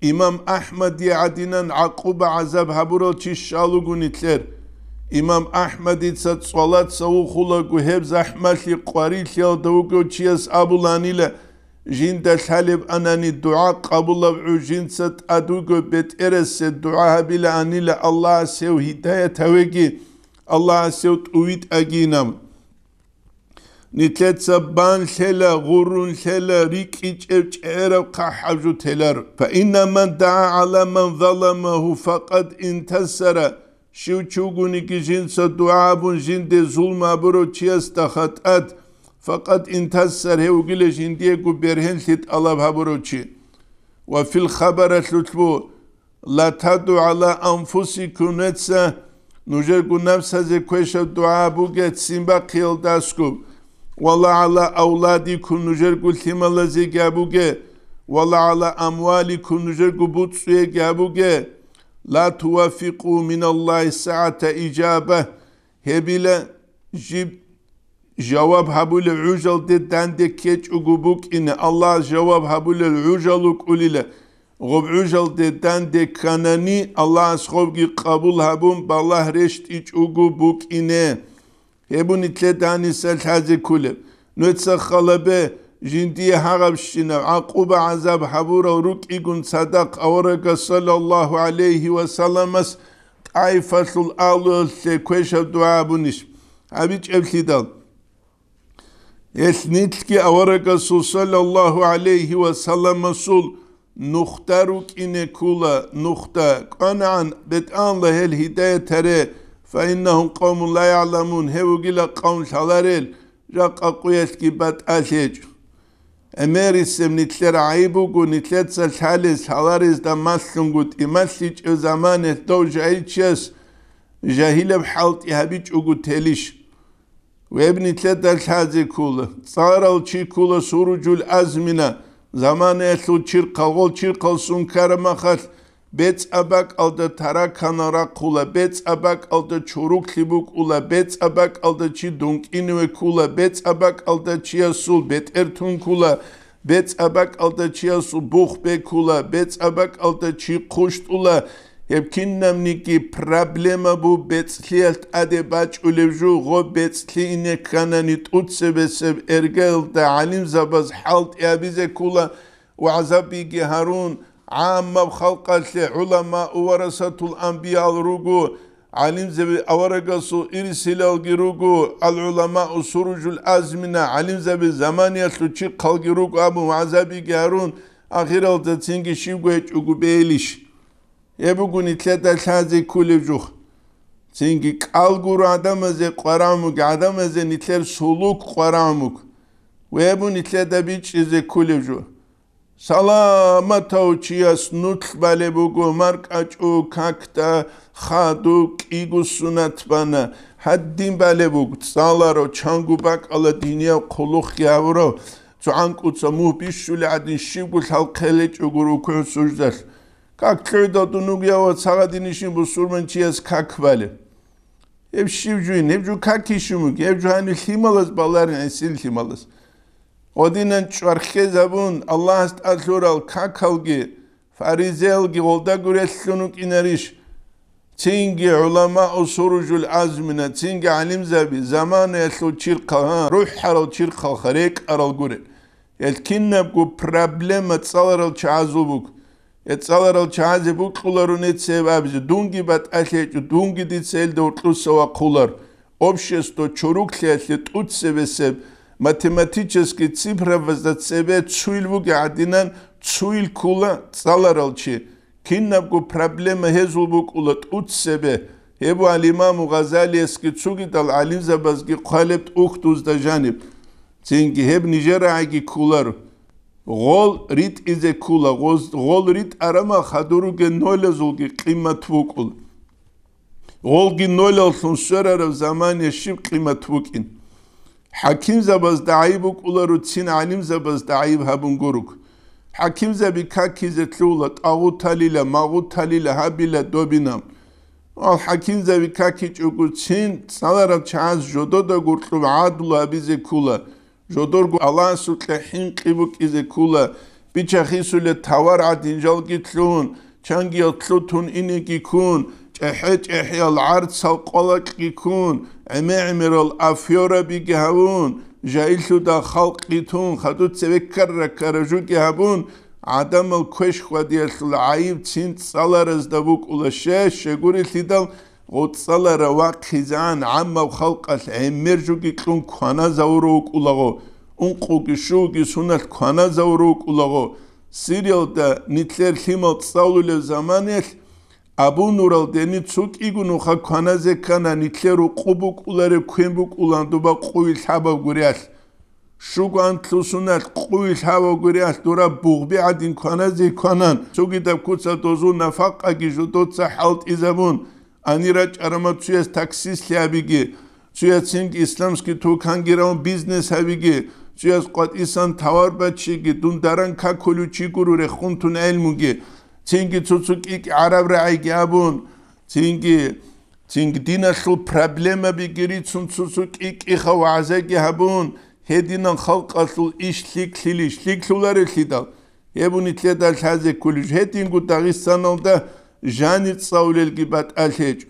იმამ აჰმადი ადინან აკუბა აზაბ ჰაბუროლ ჩიშალუგუნი თლერ იმამ აჰმადიცა წვალაცა უხულაგუ ჰებზ აჰმალი ყვარი ხელ დაუგოჩიას აბულანილა جند الحلب أنني الدعاء الله بعجين ست أدوغ بيت إرس الدعاء بلا أني لا الله سيو هداية هوكي الله سيو تويت أجينام نتلت سبان شلا غرون شلا ريك إيش إرو قحجو تلر فإن من دعا على من ظلمه فقد انتصر شو تشوغوني جين ست دعاء بون جند ظلم برو تشيست خطأت Fakat intasser hevgileşin diye guberhen sit alab haburuçi. Ve fil haberet lütbu la tadu ala anfusikum etse nujergu nefseze kweşe dua bu getsin bakiyel daskub. Valla ala avladikum nujergu timalezi gabuge. Valla ala amvalikum nujergu butsuye gabuge. La tuvafiku minallahi saate icabe. Hebile jib Cevap habule ucal dedden de keç ugubuk ine. Allah cevap habule ucaluk ulile. Gob ucal dedden de kanani Allah ashovgi kabul habum ballah reşt iç ugubuk ine. Hebun itle dani sel taze kule. Nötsa halabe jindiye harab şine. Akuba azab habura ruk igun sadak avraga sallallahu aleyhi ve sellemas. Ayfasul alu se kweşa dua buniş. Abiç evsidal. Esnitki avaraka sallallahu aleyhi ve sellem sul nuhtaruk ine kula nuhta kanan bet anla hel hidayetere fe innehum kavmun la ya'lemun hevugile kavm şalarel raka kuyeski bat asecu. Emerisem nitler aibugu nitler saçalis halaris da maslungut imasic et dovca ilçes jahileb halti habic ugu teliş.'' ვებნითლე და ხაძი ქულ წარალ ჩი ქულ სურუჯულ აზმინა ზამანე ლუ ჩირ ყალ ჩირ ყალ სუნქარმა ხალ ბეწაბაკ ალდა თარაქანარა ქულ ბეწაბაკ ალდა ჩურუკ ლიბუ ქულ ბეწაბაკ ალდა ჩი დონკინვე ქულ ბეწაბაკ ალდა ჩია სულ ბეტერთუნ ქულ ბეწაბაკ ალდა ჩია სუ ბუხ ბე ქულ ბეწაბაკ ალდა ჩი ხუშტულა ებქინნამნიკი პრობლემა ბუ ბეცლიელთ ადე ბაჭულებჟუ ღო ბეცლიინე ქანანი ტუცებესებ ერგელ და ალიმ ზაბაზ ჰალტ ებიზე კულა ვაზაბი გიჰარუნ ამმა ხალყალე ულამა უვარასათულ ამბიალ რუგუ ალიმ ზები ავარაგასუ ირისილალ გირუგუ ალ ულამა უსურუჯულ აზმინა ალიმ ზები ზამანიალუ ჩი ხალგირუგუ ამ ვაზაბი გიჰარუნ ახირალ ძინგი შიგუე ჭუგუ ბეილიში ებუგუნი ცეთა ჩაზი კულიჯუ ცინგი კალგურ ადამაზე ყვარამუ ადამაზე ნიცერ სულუკ ყვარამუ ვებუნი ცეთა ბიჭიზე კულიჯუ სალამათო ჩიას ნუთ ბალე ბუგუ მარკაჭუ ქაქტა ხადუ კიგუსუნათ ბანა ჰადდიმ ბალე ბუგუ ცალარო ჩანგუბაკალა დინია ხოლოხიავრო ჩანკუცა მუ ბიშულადინ შიგულ ხალხელე ჭუგურ უქენ სურძალ как кредо дунугява цагадинишин бу сурменчиас какбале евшивжуй невжу какишумук евжуани хималас баларин эсин хималас одинан чвархе забун аллах атлурал какалги фаризелги олда гуреслунук инариш Çinge ulema usurucul azmine çinge alim zebi zamanı etlu çir kaha ruh haral çir kaha rek aral gure. Etkinne bu probleme çalaral çazubuk. ეცალერო ჩაძე ბუკულერუნეცევაბზე დუნგი ბატაშეჭ დუნგი დიცელ და უტუსოვა ქულარ ობშესტო ჩურუკლიალე ტუცევესე მათემატიჩესკი ციფრავაზ და ცევე ცვილბუგი ადინან ცვილ ქულა ცალერალჩი კინნაბგუ პრობლემა ჰეზულბუკულა ტუცევე ებუ ალიმამუ ღაზალიესკი ცუგი და ალიზაბაზკი ყალებ უხტუს და ჟანი წინგი ჰებ ნიჟერაიკი ქულარო ღოლ რით იზე ქულა ღოლ რით არამა ხადურუგე ნოლეზულგი ყიმათ ვუკულ ღოლგი ნოლელსუნ შერერევ ზამანე შიბ ყიმათ ვუკინ ჰაკიმ ზაბაზ დაიბ უკულარუ ცინ ალიმ ზაბაზ დაიბ ჰაბუნ გურუკ ჰაკიმ ზაბი ქაკი ზე თლულა ტაღუთალილა მაღუთალილა ჰაბილა დობინამ ал ჰაკიმ ზაბი ქაკი ჭუკუ ცინ წალარავ ჩააზ ჟოდო და გურტლუ ადლა ბიზე ქულა ჟოდორგო ალანსუტლე ჰინკიბუკიზე ქულა ბიჩა ხისულე თავარ ადინჯალ გიტლუნ ჩანგიო თლუთუნ ინიგი ქუნ ჭეჰე ჭეჰე ალ არცა ყოლა კი ქუნ ემე ემერალ აფიორა ბიგი ჰავუნ ჟაილუ და ხალყი თუნ ხატუ ცევეკარა კარაჟუ კი ჰავუნ ადამ ქეშ ხვადი ახლა აი წინ წალარას და ვუკულა შე შეგური თიდალ ოცალარა ვაქიზან ამა ხალყას ემერჯუგი ქუნ ქანაზაურო უკულაღო უნ ყუკი შუგი სუნალ ქანაზაურო უკულაღო სირიალ და ნიტლერ ჰიმალ წავლულე ზამანელ აბუ ნურალ დენი ცუკ იგუნ ხა ქანაზე ქანა ნიტლერ უყუბუ კულარე ქუენბუ კულანდობა ყუილ ჰაბა გურიალ შუგან თუსუნალ ყუილ ჰაბა გურიალ დურა ბუღბი ადინ ქანაზე ქანან ცუგი და ქუცა დოზუ ნაფაყაგი ჟუდოცა ჰალტიზამუნ ანირა ჭარმოწიეს ტაქსის ლიაბიგი ცუეცინკ ისლამსკი თუქანგირავ ბიზნეს ავიგი ცუეს ყოტისან თავარბაჩიგი დუნდარან ქაქულუ ჩიგურურე ხუნთუნ ელმუგი ცინკი ცუცუკი არავრე აიგი აბუნ ცინკი ცინკი დინახულ პრობლემები გირი ცუცუკი ქიხავ აზეგი აბუნ ჰედინან ხალყასულ იშლი კლილი შლიკლულარი ხიდა ებუნი თლედა ხაზე კულუ ჰედინგუ დაღისტანოდა ჟანირ წავლელგი ბატალეჭ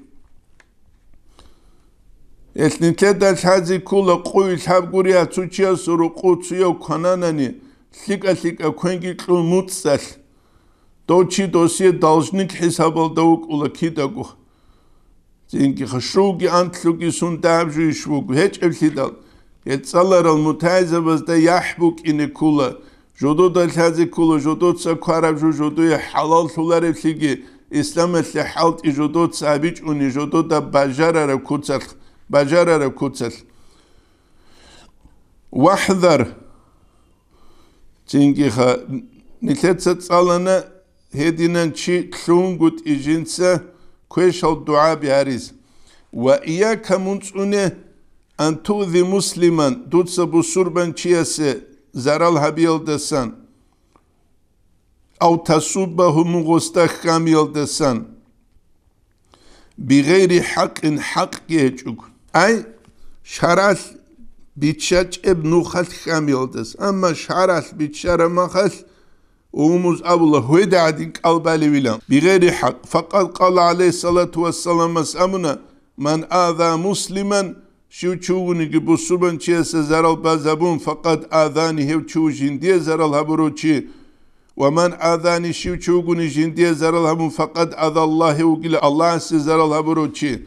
ეს ნიცედა ჩაძი კულა ყუი თავგურია წუჩია სრუ ყუციო ქანანანი სიკა სიკა ქენგი ყუ მუცსალ დოჩი დოსი დალშნი ჰესაბალ და უკულა ქიდაგუ ძინკი ხშუგი ანთლუგი სუნ დაბჟი შვუგ ჰეჭევლი და ეცალარ ალ მუთაიზაბას და იაჰბუკ ინი კულა ჟოდო და ჩაძი კულა ჟოდო ცა ქარაბჟუ ჟოდო ჰალალ თულარი ფლიგი ისლამელი ჰალტ იჟოდო წაბიჭ უნიჟოდო და ბაჟარარა კუცალ ბაჟარარა კუცალ ვაჰზარ ჩინკი ხა ნიცეც წალანა ჰედინან ჩი ლუნგუტ იჟინცა ქუეშალ დუა ბიარის ვა ია კამუნწუნე ანტუ ზი მუსლიმან დუცა ბუსურბან ჩიასე ზარალ ჰაბიელდესან او تصوبهم غستخ كامل دسان بغير حق حق يجوك اي شرال بيتشاج ابن خل كامل دس اما شرال بيتشار ما خل ومز أولا هيدا عدين قلبالي ولا بغير حق فقد قال عليه الصلاة والسلام أمنا من آذى مسلما شو تشوغني قبو السبن چيس زرال بازابون فقد آذاني هو تشوجين دي زرال هبرو چي ومن اذاني شو چوگونی جندی زرال همون فقط اذا الله وقل الله سي زرال هبرو چين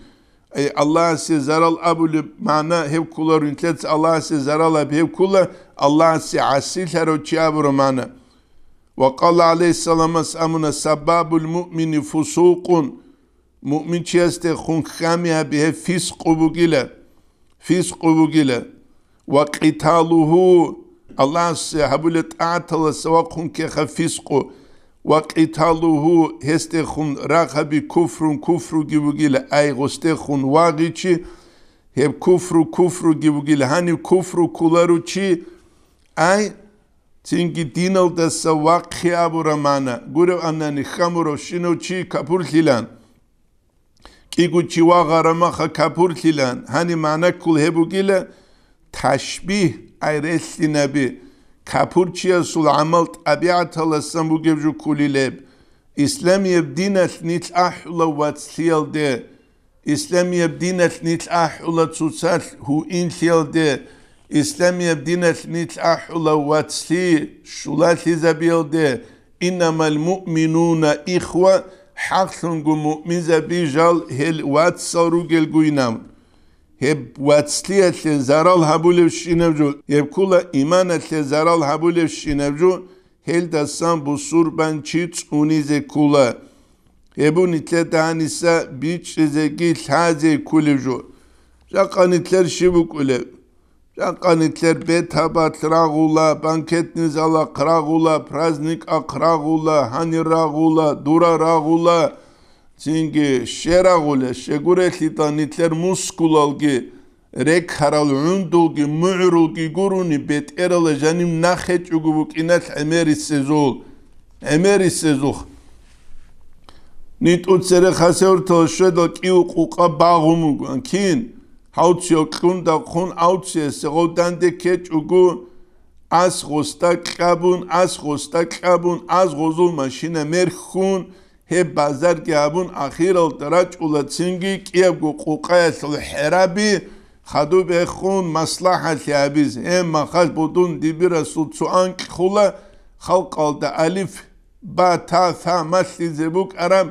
اي الله سي زرال ابو معنا هب كولر انتلت الله سي زرال هب كولر الله سي عسيل هرو چي ابرو معنا وقال عليه السلام اسامنا سباب المؤمن فسوق مؤمن چيست خون خامي به فسق بوگيله فسق بوگيله وقتاله الله سحبول تعطل سواقهم كخفيسقو وقتاله هستخون رغب كفر كفر جيوجيل أي غستخون واغيشي هب کفرو كفر جيوجيل هني كفر كلاروشي أي تنگی دینل دسا واقعی ابو رمانا گورو انانی خمرو شنو چی کپور تیلان کیگو چی واغا رمخ کپور تیلان هنی معنی کل هبو گیل تشبیه айрестинаби капурчия сул амал табиатала самбугевжу кулилеб исламиев динас ниц ахла ватсилде исламиев динас ниц ахла цуцал ху инсилде исламиев динас ниц ахла ватси шулати забилде инамал муъминуна ихва хахсунгу муъмин забижал хел ватсаругел гуйнам Hep vatsliyetle zaral habulev şinevcu. Hep kula imanetle zaral habulev şinevcu. Hel dasan busur ben çiç unize kula. Ebu nitle danisa biç zeki taze kulevcu. Rakanitler şivuk ulev. Rakanitler betaba tragula, banketniz ala kragula, praznik akragula, hani ragula, dura ragula, წინგი შერაღულე შეგურეთლი და ნითლერ მუსკულალგი რექარალ უნდულგი მუირულგი გურუნი ბეტერალე ჟანიმ ნახე ჭუგუბუ კინალ ემერის სეზულ ემერის სეზუხ ნიტუ წერე ხასევრთო შედო კი უყუყა ბაღუმუ კინ ჰაუციო კუნდა ხუნ აუციე სეღოდანდე ქე ჭუგუ ას ხოსტა კაბუნ ას ხოსტა კაბუნ ას ღოზულ მაშინა მერხუნ ჰე ბაზარკი აბუნ ახირალ დრაჭულა ცინგი კიებგო ყუყაეს ლჰერაბი ხადუბეხუნ მასლაჰალი აბიზ ჰე მახალ ბუდუნ დიბირა სუცუან ხულა ხალყალდა ალიფ ბა თა თა მასლი ზებუკ არამ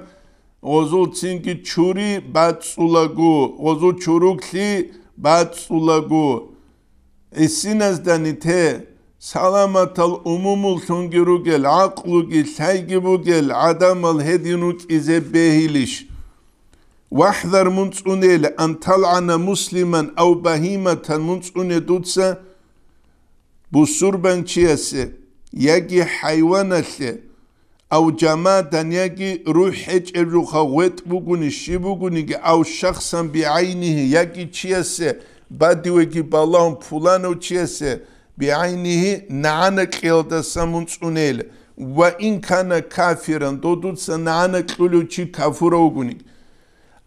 ოზულ ცინგი ჩური ბაცულაგუ ოზუ ჩურუკლი ბაცულაგუ ისინასდანი თე Саламатал умумул шунгиругел ақлуги сайгибугел адамал хединук изе бехилиш вахзар мунцунел ан талана муслиман ау бахиматан мунцуне дуца бусурбан чиесе яги хайванасе ау жамадан яги рухе чэрруха гвет бугуни шибугуни ги ау шахсан би айнихи яги чиесе бадиуги балам фулану чиесе بعينه نعنك يلدا سمونصونيل وإن كان كافرا دودود سنعنك لولو تشي كافورا اما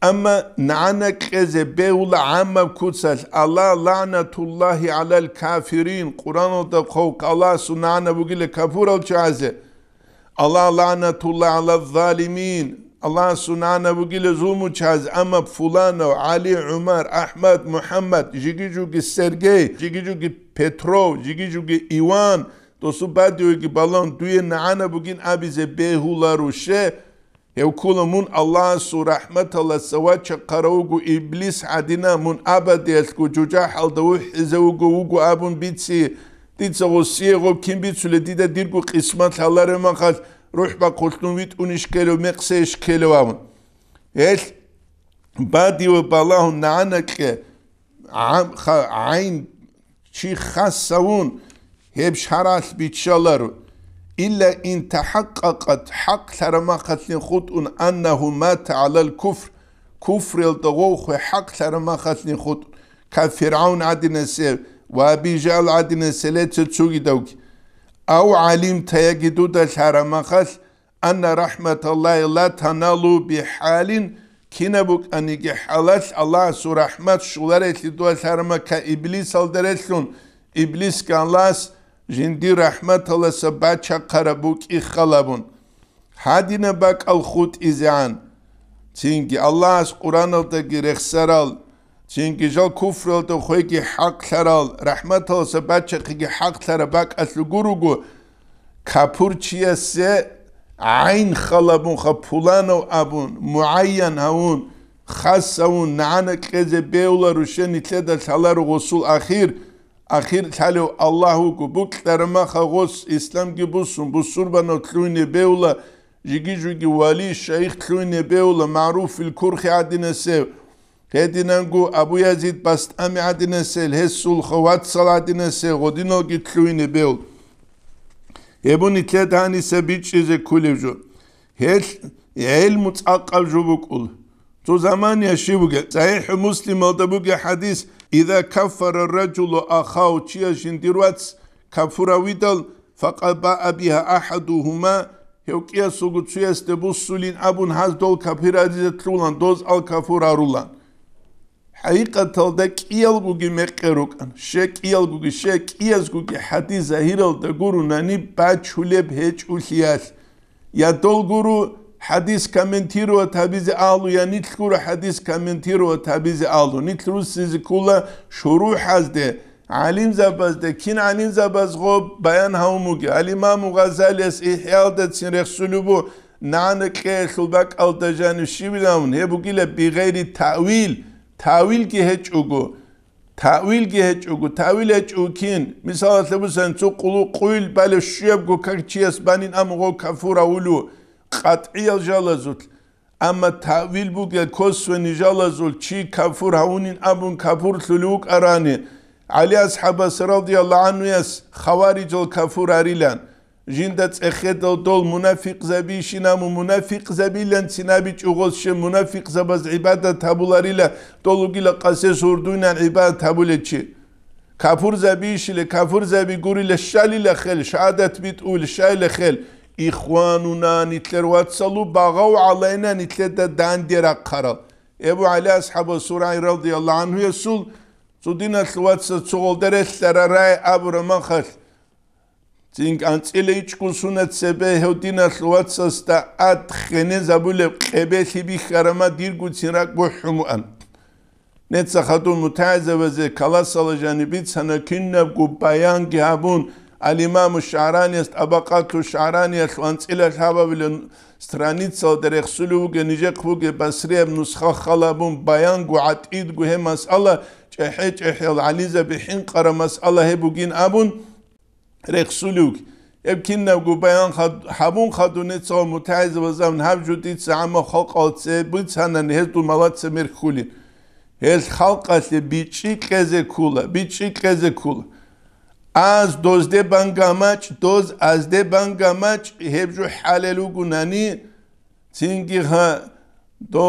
أما نعنك إذا بيول عاما كوتسل الله لعنة الله على الكافرين قرآن دقوق الله سنعنة بقول كافورا ازه الله لعنة الله على الظالمين الله سنانه وگیل زومو چاز اما فلانو علی عمر احمد محمد جیگی جوگی سرگی جیگی جوگی پترو جیگی جوگی ایوان تو سو بعد یوگی بالان توی نعانه بگین ابیز بهولا روشه یو کولمون الله سو رحمت الله سوا چه قروگو ابلیس عدینا من ابد یس کو جوجا حل دو حزوگو وگو ابون بیتسی دیتسو سیغو کیم بیتسو لدیده دیرگو قسمت حلاره من خاص روح باكولتون ويت ونشكلو مقسي شكلو وامن ايش بادي وبالله نعنك عام عين شي خاصون هبش هراس بيتشالر إلا إن تحققت حق ثرماقت لخطء أنه مات على الكفر كفر الضغوخ حق ثرماقت لخطء كفرعون عدنا سير وابي جال عدنا سلاتة تسوغي دوكي او عليم تيجدو دا شارمخس ان رحمة الله لا تنالو بحال كنبوك انيجي حالس الله سو رحمة شولار اسي دو شارمخا ابليس الدرسون ابليس كان لاس جندي رحمة الله سباچا قربوك اخلابون حادين باك الخوت ازعان تينجي الله اس قرآن الدقي رخسرال ჩინკი ჟალ ქუფრალ და ხეკი ჰაკ ხარალ რაჰმათალსა ბაჩა ხეკი ჰაკ ხარა ბაკ ასლ გურუგუ ქაფურჩიასე აინ ხალაბუნ ხა ფულანო აბუნ მუაიან აუნ ხასაუნ ნანა ყეზე ბეულარუ შენი თლე და თალარუ გოსულ ახირ ახირ თალე ალლაჰუ გუ ბუკტერმა ხა გოს ისლამ გი ბუსუნ ბუსურბანო თლუინე ბეულა ჟიგი ჟიგი ვალი შეიხ თლუინე ბეულა მარუფილ ქურხი ადინასევ გედინანგუ აბუიაზიდ ბასტამი ადინესელ ჰესულ ხოვად სალადინესე ღოდინო გითლუინე ბელ ებუნი თეთანისე ბიჭიზე ქულიჟუ ჰელ ეილ მუცაყალ ჟუბუკულ ზო ზამანია შიბუგე წაიჰ მუსლიმ ალდაბუგე ჰადის იდა კაფარა რაჯულუ ახაუ ჩია ჟინდირვაც კაფურა ვიდალ ფაყაბა აბიჰა აჰადუჰუმა ჰევკია სუგუ ცუესტე ბუსულინ აბუნ ჰაზდოლ კაფირაძე თლულან დოზ ალ კაფურა რულან ჰაიკათალ და კიალგუგი მეყერუკან შე კიალგუგი შე კიაზგუგი ჰადი ზაჰირალ და გურუნანი ბაჩულებ ჰეჭულიას ია დოლგურუ ჰადის კომენტირო თაბიზი ალუ ია ნიტლგურუ ჰადის კომენტირო თაბიზი ალუ ნიტლუს სიზი კულა შურუ ჰაზდე ალიმ ზაბაზ და კინ ალიმ ზაბაზ ღო ბაიან ჰაუმუგი ალიმა მუღაზალეს იჰიალ და წინ რესულუბუ ნანკე ხულბა კალდაჟანი შიბიდამუნ ჰებუგილე ბიღერი თავილ تاویل کی هچ اوگو تأویل کی هچ اوگو تاویل هچ مثال لبوسن تو قلو قویل بله شیب گو کک چیز بنین امغو کفور اولو قطعی جال اما تاویل بو که کس و نجال چی کفور هونین امون کفور تلوک ارانی علی اصحاب رضی الله عنو خواری جل کفور اریلن ჟინდაც ეხედო დოლ მუნაფიყზები შინამუ მუნაფიყზები ლენ ცინაბი ჭუღოს შე მუნაფიყზაბაზ იბადა თაბულარილა დოლუგილა ყასეს ურდუინან იბადა თაბულეჩი ქაფურზები შილე ქაფურზები გურილე შალილა ხელ შადათ ბიტულ შალილა ხელ იხვანუნა ნიტლერ ვაცალუ ბაღავ ალაინა ნიტლედა დანდერა ყარა ებუ ალი ასჰაბა სურა რადიალლაჰუ ანჰუ ესულ ზუდინა ლვაცა ცოლდერეს ლარარა აბრო მახალ წინკანწილეიჩკუსუნაცებე ჰევდინალუაცას და ათ ხენეზაბულე ყებეთიბი ხარამა დირგუცინრა გუჰუმუან ნეცა ხატუ მუთაზევეზე კალასალაჟანი ბიცანა კინნაბგუ ბაიანგი აბუნ ალიმამუ შარანიას აბაკათუ შარანიას ვანწილეშავავილენ სტრანიცო დერეხსულუგე ნიჟე ქუგე ბასრიე ნუსხა ხალაბუნ ბაიანგუ ატიდგუ ჰემას ალა ჭეჰე ჭეჰელ ალიზა ბიჰინ ყარამას ალა ჰებუგინ აბუნ رخسلوك يمكن نقول بيان خد حبون خدون تصور متعز وزم نحب جودي تسعم خلق قلت سبت سنة نهز دو ملات سمير خولين هز خلق قلت بيتشي قزة كولا بيتشي قزة كولا از دوزده بانگامچ دوز از ده بانگامچ هبجو حللو گونانی تینگی ها دو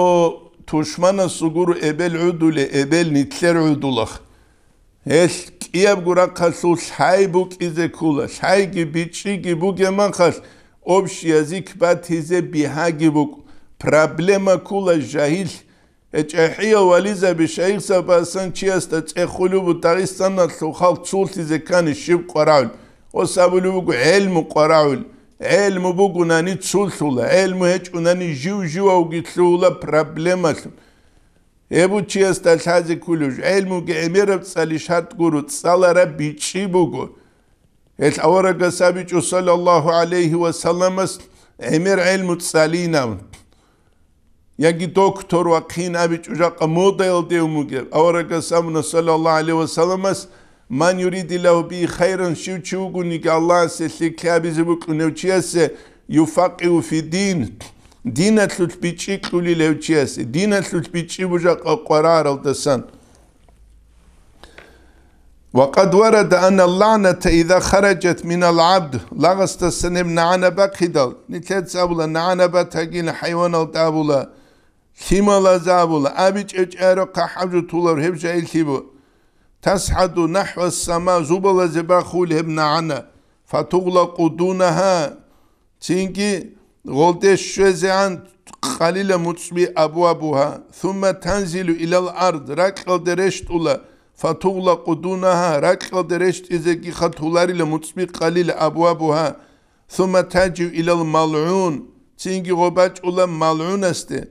توشمان سگور ابل عدول ابل نیتلر عدولخ ეს კიებგურა ხასულ საიბუ კიზე ქულა საიგი ბიჭი გიბუგე მახას ოფში აზიქ ბათიზე ბიჰაგი ბუკ პრობლემა ქულა ჟაჰილ ეჭეჰიო ვალიზა ბი შეიხ საბასან ჩიას და წეხულუ ბუ დაღისტანა ხალ ცულთიზე კანი შიბ ყარავლ ო საბულუ ბუ ელმუ ყარავლ ელმუ ბუ გუნანი ცულთულა ელმუ ეჭუნანი ჟუ ჟუ აუგი ცულა პრობლემა ხლ Ebu ciesta chazi kuluş. elmu ge emirab tsali shart guru tsalara biçi bugu. Et avara gasabiçu sallallahu aleyhi ve sellemes emir elmu tsalinam. Yagi doktor ve kin abiç ucak model diyor mu ge. Avara gasamna sallallahu aleyhi ve sellemes man yuridillahu bi hayran şu çugu ni Allah sesli kabizi bu kunevçiyese yufaqihu fi din. دينا تلوت بيتشي كلولي لوتشياس دينا تلوت بيتشي بوجا قرار الدسان وقد ورد أن اللعنة إذا خرجت من العبد لغست السنب نعنبا قدل نتلت أبولا نعنا تقين حيوان الدابولا ثيما لزابولا أبيج إج أرق حبج طولر هبج إلتبو تسحد نحو السماء زبلا زبا خول هبنا عنا فتغلق دونها تينكي غولتش شوزي عن خليل مصبي أبو أبوها ثم تنزل إلى الأرض راكل درشت أولا فتولا قدونها راكل درشت إذا كي خطولاري لمصبي قليل أبو أبوها ثم تجي إلى الملعون تينكي غباج أولا ملعون أستي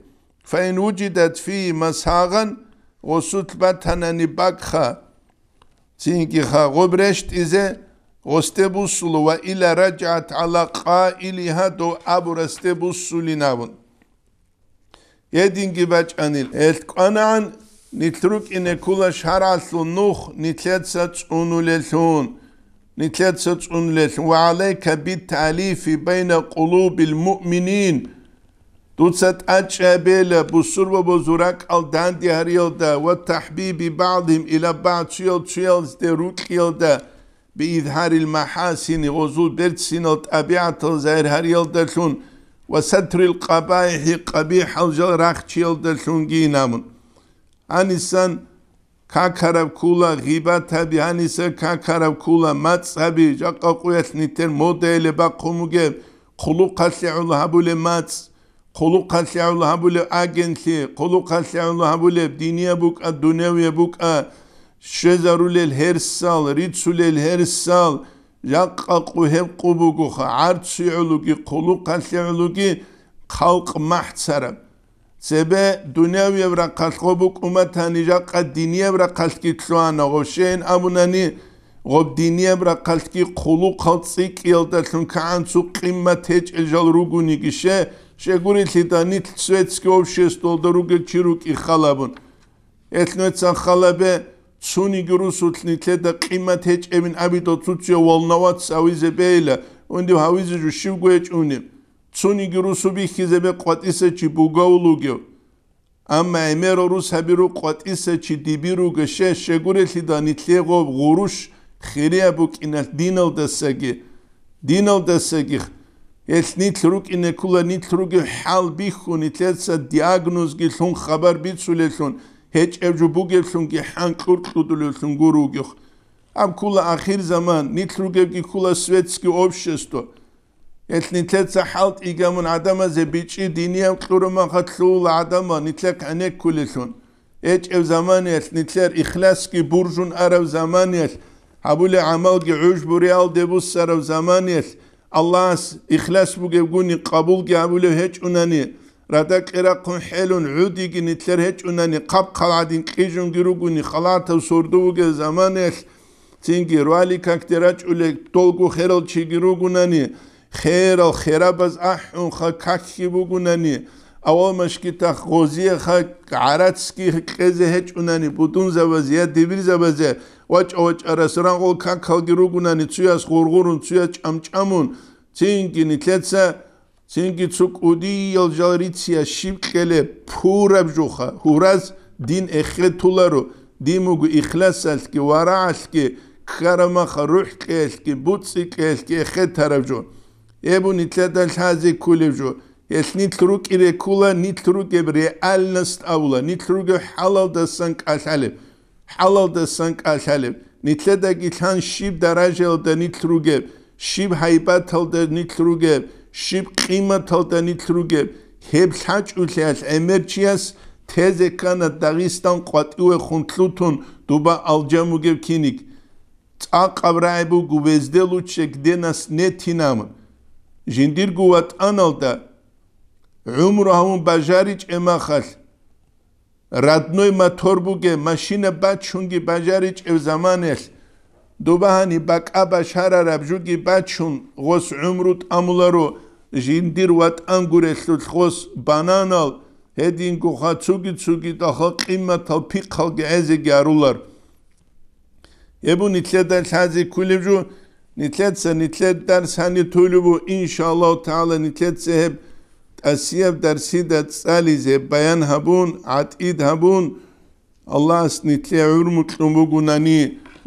فإن وجدت فيه مساغا غسوت باتنا نباكخا تينكي خا غبرشت إذا واستبصلوا وإلى رجعت على قائلها دو أبر استبصوا لنابن يدين جباج أنيل أنا نترك إن كل شهر نوخ نتلات ستسعون لثون نتلات ستسعون لثون وعليك بالتعليف بين قلوب المؤمنين دوتسات أجابيلة بسر وبزرق الدان دي هريل دا والتحبيب بعضهم إلى بعض شيل شيل دي روك يل دا بإظهار المحاسن وزول برتسين الطبيعة الزهر هر يلدشون وستر القبائح قبيح الجرخ يلدشون جينامن هنسان كاكرب كولا غيبات هبي هنسان كاكرب كولا ماتس هبي جاقا قويت نتر موديل باقومو جيب قلو قسعو لهبول ماتس قلو قسعو لهبول آجنسي قلو قسعو لهبول دينيا بوك الدنيا بوك შეზარულელ ჰერსალ რიცულელ ჰერსალ ლაყაყუ ჰერყუბუგუ ხა არციულუგი ხულუ ყალიულუგი ხალყ მაჰცარა ზებე დუნიავი ევრა ყალყუბუ კუმათანი ჯაყა დინი ევრა ყალკი ქლოანა ღოშენ ამუნანი ღობ დინი ევრა ყალკი ხულუ ყალცი კილდა თუნქან ცუ ყიმა თეჭელ ჟალ რუგუნი გიშე შეგურილი და ნიც სვეცკი ოფშესტოლ და რუგი ჩირუკი ხალაბუნ ეთნეცან ხალაბე ცუნი გრუსუთნი თე და ყიმათ ეჭემინ აბიტო ცუცი ვალნავაც ავიზე პეილა უნდი ავიზე ჯუ შიგუეჭუნი ცუნი გრუსუბი ხიზებე ყვატისე ჩი ბუგაულუგე ამა ემერო რუსაბირუ ყვატისე ჩი დიბირუგე შე შეგურეთი და ნითლიეგო ღურუშ ხირია ბუკინა დინალ დასაგი დინალ დასაგი ეს ნითრუკინე კულა ნითრუგე ჰალ ბიხუნი თეცა დიაგნოზგი თუნ ხაბარ ბიცულე თუნ ჰეჭებჯუ ბუგერსუნგი ჰანკურკუდულუსუნგურუგიხ ამ ქულა ახირ ზამან ნიტრუგებგი ქულა სვეცკი ოფშესტო ეთნიტეცა ჰალტ იგამონ ადამაზე ბიჭი დინიამ ქტურომან ხათლულ ადამა ნიტლა კანე ქულისუნ ეჭევ ზამანი ეთნიტლერ იხლასკი ბურჟუნ არავ ზამანი აბული ამალგი უშბურიალ დებუს სარავ ზამანი ალლას იხლას ბუგებგუნი ყაბულგი აბული ჰეჭუნანი რადა ყირაქუნ ჰელუნ უდიგი ნიტლერ ჰეჭუნანი ყაბყალადინ ყიჟუნ გირუგუნი ხალათა სორდუგე ზამანელ წინგი როალი კაქტერაჭ ულე ტოლგუ ხერალჩი გირუგუნანი ხერო ხერაბაზ აჰუნ ხა კაქი ბუგუნანი ავამაშკი და ღოზია ხა არაცკი ყეზე ჰეჭუნანი ბუტუნ ზაბაზია დიბირ ზაბაზე ვაჭო ვაჭარას რანღო კაქალ გირუგუნანი ცუას ღურღურუნ ცუა ჭამჭამუნ წინგი ნიტლეცა სინგიცუ კუდი ელჯალრიცია შიმკელე ფურებჟუხა ჰურაზ დინ ეხეთულარო დიმუგ იხლასალკი ვარაალკი ქარამახა რუჰკელკი ბუციკელკი ეხეთარებჟუ ებუნი თლადა ლაზი კულებჟუ ესნი თრუკი რეკულა ნი თრუკე ბრე ალნასტ აულა ნი თრუკე ჰალალდა სან კალალე ჰალალდა სან კალალე ნი თლადა გი თან შიბ დარაჟელდა ნი თრუკე შიბ ჰაიბათალდა ნი თრუკე ship qima taltani truge heb saqulias emerchias teze kana dagistan qatiwe khuntlutun duba aljamugev kinik tsaqavraebu guvezdeluchek denas netinam jindir guvat analda umrahum bajarich emakhal radnoy matorbuge mashina bachungi bajarich ev zamanes დუბანი ბაკაბა შარარაბ ჯუგი ბაჩუნ ღოს უმრუტ ამულარო ჟინდირ ვატ ანგურეშლო ხოს ბანანალ ედინ გოხა ცუგი ცუგი და ხო ყიმათალ ფიყალ გეზე გარულარ ებუნი წედა ჩაზი ქულიბჯუ ნიტლეცა ნიტლედან სანი თულუბუ ინშალა თალა ნიტლეცე ჰებ ასიებ დარსი და წალიზე ბაიან ჰაბუნ ატიდ ჰაბუნ الله اسني تلي عرم تلومو